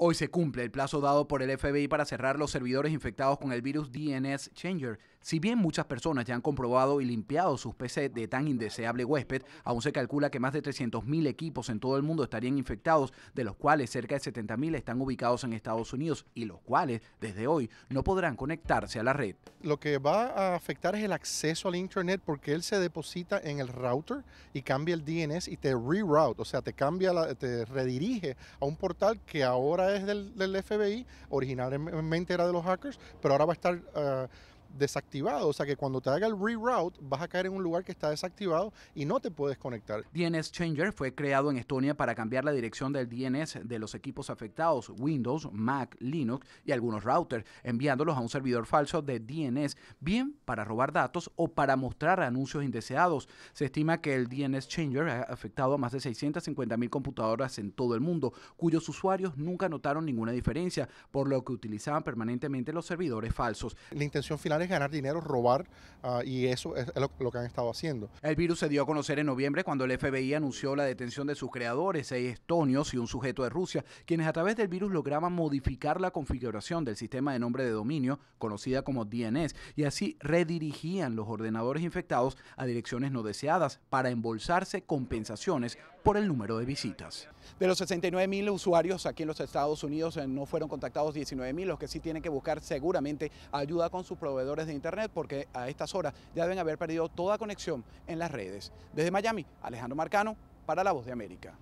Hoy se cumple el plazo dado por el FBI para cerrar los servidores infectados con el virus DNS Changer. Si bien muchas personas ya han comprobado y limpiado sus PC de tan indeseable huésped, aún se calcula que más de 300.000 equipos en todo el mundo estarían infectados, de los cuales cerca de 70.000 están ubicados en Estados Unidos y los cuales desde hoy no podrán conectarse a la red. Lo que va a afectar es el acceso al Internet porque él se deposita en el router y cambia el DNS y te reroute, o sea, te, cambia te redirige a un portal que ahora es del, FBI, originalmente era de los hackers, pero ahora va a estar eh, desactivado, o sea que cuando te haga el reroute vas a caer en un lugar que está desactivado y no te puedes conectar. DNS Changer fue creado en Estonia para cambiar la dirección del DNS de los equipos afectados, Windows, Mac, Linux y algunos routers, enviándolos a un servidor falso de DNS, bien para robar datos o para mostrar anuncios indeseados. Se estima que el DNS Changer ha afectado a más de 650.000 computadoras en todo el mundo, cuyos usuarios nunca notaron ninguna diferencia, por lo que utilizaban permanentemente los servidores falsos. La intención final es ganar dinero, robar, ah, y eso es lo, que han estado haciendo. El virus se dio a conocer en noviembre cuando el FBI anunció la detención de sus creadores, seis estonios y un sujeto de Rusia, quienes a través del virus lograban modificar la configuración del sistema de nombre de dominio, conocida como DNS, y así redirigían los ordenadores infectados a direcciones no deseadas para embolsarse compensaciones por el número de visitas. De los 69 mil usuarios aquí en los Estados Unidos eh, no fueron contactados 19.000, los que sí tienen que buscar seguramente ayuda con su proveedor de Internet porque a estas horas ya deben haber perdido toda conexión en las redes. Desde Miami, Alejandro Marcano para La Voz de América.